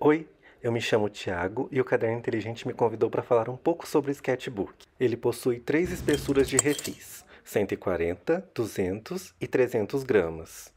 Oi, eu me chamo Tiago e o Caderno Inteligente me convidou para falar um pouco sobre o sketchbook. Ele possui três espessuras de refis, 140, 200 e 300 gramas.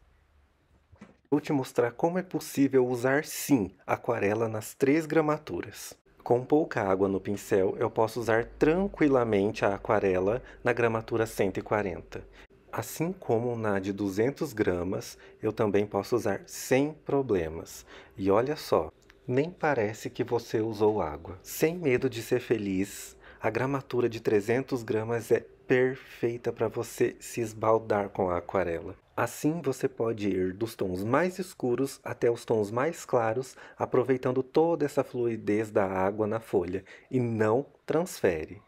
Vou te mostrar como é possível usar, sim, aquarela nas três gramaturas. Com pouca água no pincel, eu posso usar tranquilamente a aquarela na gramatura 140. Assim como na de 200 gramas, eu também posso usar sem problemas. E olha só, nem parece que você usou água. Sem medo de ser feliz, a gramatura de 300 gramas é perfeita para você se esbaldar com a aquarela. Assim você pode ir dos tons mais escuros até os tons mais claros, aproveitando toda essa fluidez da água na folha e não transfere.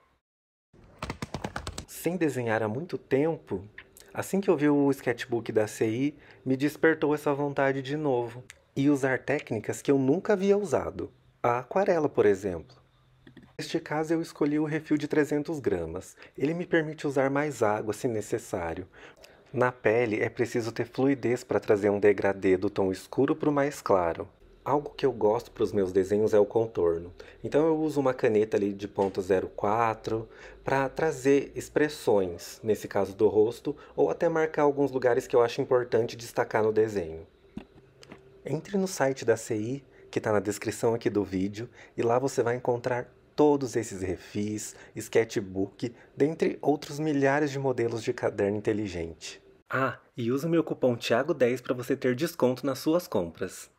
Sem desenhar há muito tempo, assim que eu vi o sketchbook da CI, me despertou essa vontade de novo e usar técnicas que eu nunca havia usado, a aquarela, por exemplo. Neste caso, eu escolhi o refil de 300 gramas. Ele me permite usar mais água se necessário. Na pele, é preciso ter fluidez para trazer um degradê do tom escuro para o mais claro. Algo que eu gosto para os meus desenhos é o contorno. Então eu uso uma caneta ali de ponto 04 para trazer expressões, nesse caso do rosto, ou até marcar alguns lugares que eu acho importante destacar no desenho. Entre no site da CI, que está na descrição aqui do vídeo, e lá você vai encontrar todos esses refis, sketchbook, dentre outros milhares de modelos de caderno inteligente. Ah, e usa o meu cupom thiago 10 para você ter desconto nas suas compras.